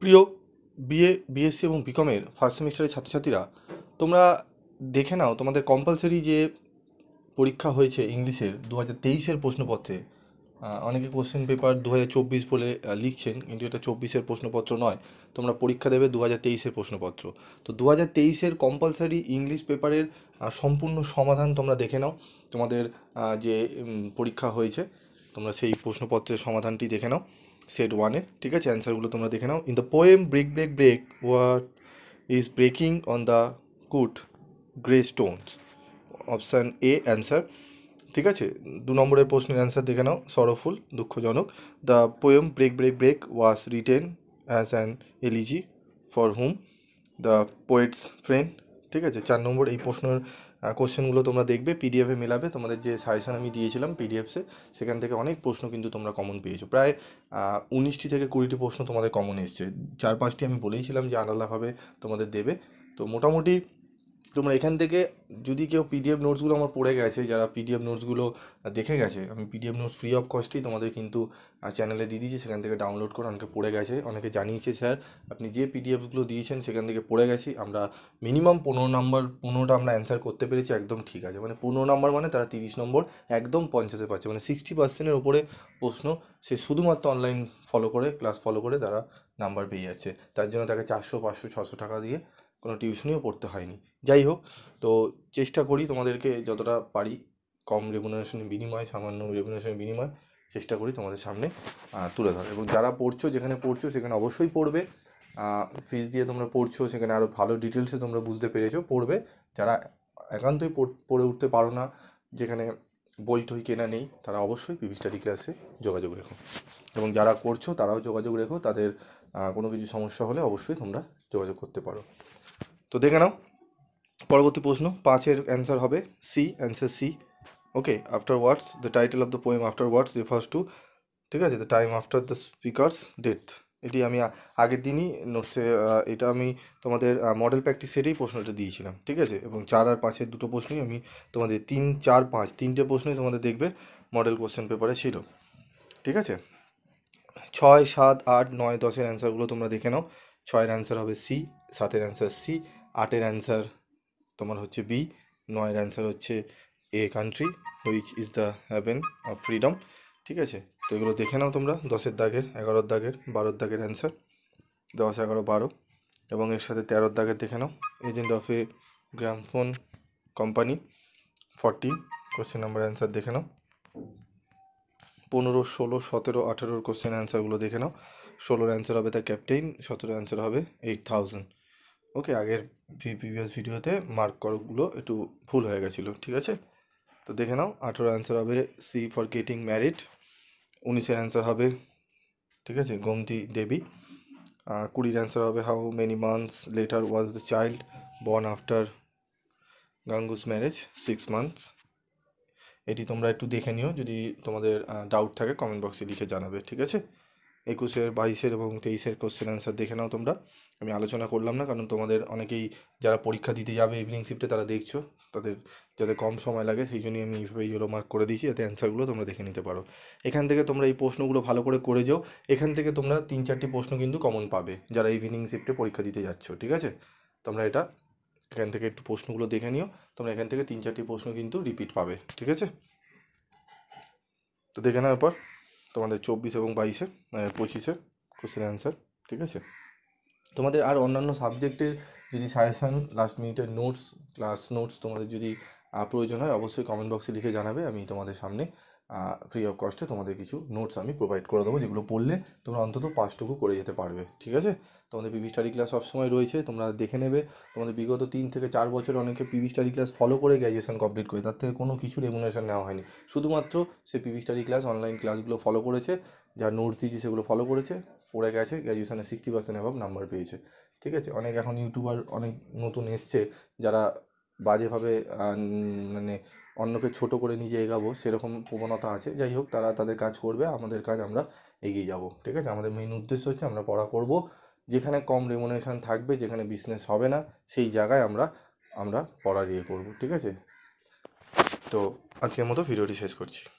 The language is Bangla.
প্রিয় বিএ বিএসসি এবং বিকমের ফার্স্ট সেমিস্টারের ছাত্রছাত্রীরা তোমরা দেখে নাও তোমাদের কম্পালসারি যে পরীক্ষা হয়েছে ইংলিশের দু হাজার তেইশের প্রশ্নপত্রে অনেকে কোশ্চেন পেপার দু হাজার চব্বিশ বলে লিখছেন কিন্তু এটা চব্বিশের প্রশ্নপত্র নয় তোমরা পরীক্ষা দেবে দু হাজার তেইশের প্রশ্নপত্র তো দু হাজার তেইশের কম্পালসারি ইংলিশ পেপারের সম্পূর্ণ সমাধান তোমরা দেখে নাও তোমাদের যে পরীক্ষা হয়েছে তোমরা সেই প্রশ্নপত্রের সমাধানটি দেখে নাও সেট ওয়ানের ঠিক আছে অ্যান্সারগুলো তোমরা দেখে নাও in the poem break break break what is breaking on the cold grey stones option A answer ঠিক আছে দু নম্বরের প্রশ্নের অ্যান্সার দেখে নাও সরফুল দুঃখজনক the poem break break break was written as an elegy for whom the poet's friend ঠিক আছে চার নম্বর এই প্রশ্নের কোশ্চেনগুলো তোমরা দেখবে পিডিএফে মেলাবে তোমাদের যে সাজেশান আমি দিয়েছিলাম পিডিএফসে সেখান থেকে অনেক প্রশ্ন কিন্তু তোমরা কমন পেয়েছো প্রায় উনিশটি থেকে কুড়িটি প্রশ্ন তোমাদের কমন এসছে চার পাঁচটি আমি বলেইছিলাম যে আলাদাভাবে তোমাদের দেবে তো মোটামুটি তোমরা এখান থেকে যদি কেউ পিডিএফ নোটসগুলো আমার পড়ে গেছে যারা পিডিএফ নোটসগুলো দেখে গেছে আমি পিডিএফ নোটস ফ্রি অফ কস্টেই তোমাদের কিন্তু চ্যানেলে দিয়ে দিয়েছি সেখান থেকে ডাউনলোড করে অনেকে পড়ে গেছে অনেকে জানিয়েছে স্যার আপনি যে পিডিএফগুলো দিয়েছেন সেখান থেকে পড়ে গেছি আমরা মিনিমাম পনেরো নম্বর পনেরোটা আমরা অ্যান্সার করতে পেরেছি একদম ঠিক আছে মানে পনেরো নম্বর মানে তারা তিরিশ নম্বর একদম পঞ্চাশে পাচ্ছে মানে সিক্সটি পার্সেন্টের ওপরে প্রশ্ন সে শুধুমাত্র অনলাইন ফলো করে ক্লাস ফলো করে তারা নাম্বার পেয়ে যাচ্ছে তার জন্য তাকে চারশো পাঁচশো ছশো টাকা দিয়ে কোনো টিউশনিও পড়তে হয়নি যাই হোক তো চেষ্টা করি তোমাদেরকে যতটা পারি কম রেমুনারেশনের বিনিময় সামান্য রেমুনারেশনের বিনিময় চেষ্টা করি তোমাদের সামনে তুলে ধরো এবং যারা পড়ছো যেখানে পড়ছো সেখানে অবশ্যই পড়বে ফিজ দিয়ে তোমরা পড়ছো সেখানে আরও ভালো ডিটেলসে তোমরা বুঝতে পেরেছো পড়বে যারা একান্তই পড়ে উঠতে পারো না যেখানে বই টই কেনা নেই তারা অবশ্যই পিভি স্টাডি ক্লাসে যোগাযোগ রেখো এবং যারা করছো তারাও যোগাযোগ রেখো তাদের কোনো কিছু সমস্যা হলে অবশ্যই তোমরা যোগাযোগ করতে পারো তো দেখে নাও পরবর্তী প্রশ্ন পাঁচের অ্যান্সার হবে C answer C okay afterwards the title of the poem afterwards refers to ঠিক আছে the time after the speaker's death এটি আমি আগের দিনই নোটসে এটা আমি তোমাদের মডেল প্র্যাকটিস সেটেই প্রশ্নটা দিয়েছিলাম ঠিক আছে এবং চার আর পাঁচের দুটো প্রশ্নই আমি তোমাদের তিন চার পাঁচ তিনটে প্রশ্নই তোমাদের দেখবে মডেল কোশ্চেন পেপারে ছিল ঠিক আছে ছয় সাত আট নয় দশের অ্যান্সারগুলো তোমরা দেখে নাও ছয়ের অ্যান্সার হবে সি সাতের অ্যান্সার সি আটের অ্যান্সার তোমার হচ্ছে বি নয়ের অ্যান্সার হচ্ছে a country which is the haven of freedom ঠিক আছে তো এগুলো দেখে নাও তোমরা দশের দাগের এগারোর দাগের বারোর দাগের অ্যান্সার দশ এগারো বারো এবং এর সাথে তেরোর দাগের দেখে নাও agent of a gramophone company fourteen question number answer দেখে নাও পনেরো ষোলো সতেরো আঠেরোর কোশ্চেন অ্যান্সারগুলো দেখে নাও ষোলোর অ্যান্সার হবে দ্য ক্যাপ্টেইন সতেরো অ্যান্সার হবে এইট থাউজেন্ড ওকে আগের প্রিভিয়াস ভিডিওতে মার্ক করগুলো একটু ভুল হয়ে গেছিলো ঠিক আছে তো দেখে নাও আঠেরো অ্যান্সার হবে সি ফর গেটিং ম্যারিড উনিশের অ্যান্সার হবে ঠিক আছে গোমতি দেবী কুড়ির অ্যান্সার হবে how many months later was the child born after Gangu's marriage six months এটি তোমরা একটু দেখে নিও যদি তোমাদের ডাউট থাকে কমেন্ট বক্সে লিখে জানাবে ঠিক আছে একুশের বাইশের এবং তেইশের কোশ্চেন অ্যান্সার দেখে নাও তোমরা আমি আলোচনা করলাম না কারণ তোমাদের অনেকেই যারা পরীক্ষা দিতে যাবে ইভিনিং শিফটে তারা দেখছো তাদের যাতে কম সময় লাগে সেই জন্যই আমি এইভাবে ইয়েলো মার্ক করে দিয়েছি যাতে অ্যান্সারগুলো তোমরা দেখে নিতে পারো এখান থেকে তোমরা এই প্রশ্নগুলো ভালো করে করে যাও এখান থেকে তোমরা তিন চারটি প্রশ্ন কিন্তু কমন পাবে যারা ইভিনিং শিফটে পরীক্ষা দিতে যাচ্ছ ঠিক আছে তোমরা এটা এখান থেকে একটু প্রশ্নগুলো দেখে নিও তোমরা এখান থেকে তিন চারটি প্রশ্ন কিন্তু রিপিট পাবে ঠিক আছে তো দেখে নাও এরপর তোমাদের চব্বিশ এবং বাইশে পঁচিশে কোশ্চেন অ্যান্সার ঠিক আছে তোমাদের আর অন্যান্য সাবজেক্টের যদি সাজেশান লাস্ট মিনিটের নোটস ক্লাস নোটস তোমাদের যদি প্রয়োজন হয় অবশ্যই কমেন্ট বক্সে লিখে জানাবে আমি তোমাদের সামনে ফ্রি অফ কস্টে তোমাদের কিছু নোটস আমি প্রোভাইড করে দেবো যেগুলো পড়লে তোমরা অন্তত পাঁচটুকু করে যেতে পারবে ঠিক আছে তোমাদের পিভি স্টাডি ক্লাস সবসময় রয়েছে তোমরা দেখে নেবে তোমাদের বিগত তিন থেকে চার বছর অনেকে পিভি স্টাডি ক্লাস ফলো করে গ্র্যাজুয়েশন কমপ্লিট করে তার থেকে কোনো কিছু রেমুনেশন নেওয়া হয়নি শুধুমাত্র সে পিভি স্টাডি ক্লাস অনলাইন ক্লাসগুলো ফলো করেছে যা নোটস দিয়েছে সেগুলো ফলো করেছে পড়ে গেছে গ্র্যাজুয়েশানে সিক্সটি পার্সেন্ট অ্যাভাব নাম্বার পেয়েছে ঠিক আছে অনেক এখন ইউটিউবার অনেক নতুন এসছে যারা বাজেভাবে মানে অন্যকে ছোট করে নিজে এগাবো সেরকম প্রবণতা আছে যাই হোক তারা তাদের কাজ করবে আমাদের কাজ আমরা এগিয়ে যাব ঠিক আছে আমাদের মেইন উদ্দেশ্য হচ্ছে আমরা পড়া করব যেখানে কম রেমুনেশন থাকবে যেখানে বিজনেস হবে না সেই জায়গায় আমরা আমরা পড়া ইয়ে করব ঠিক আছে তো আজকের মতো ভিডিওটি শেষ করছি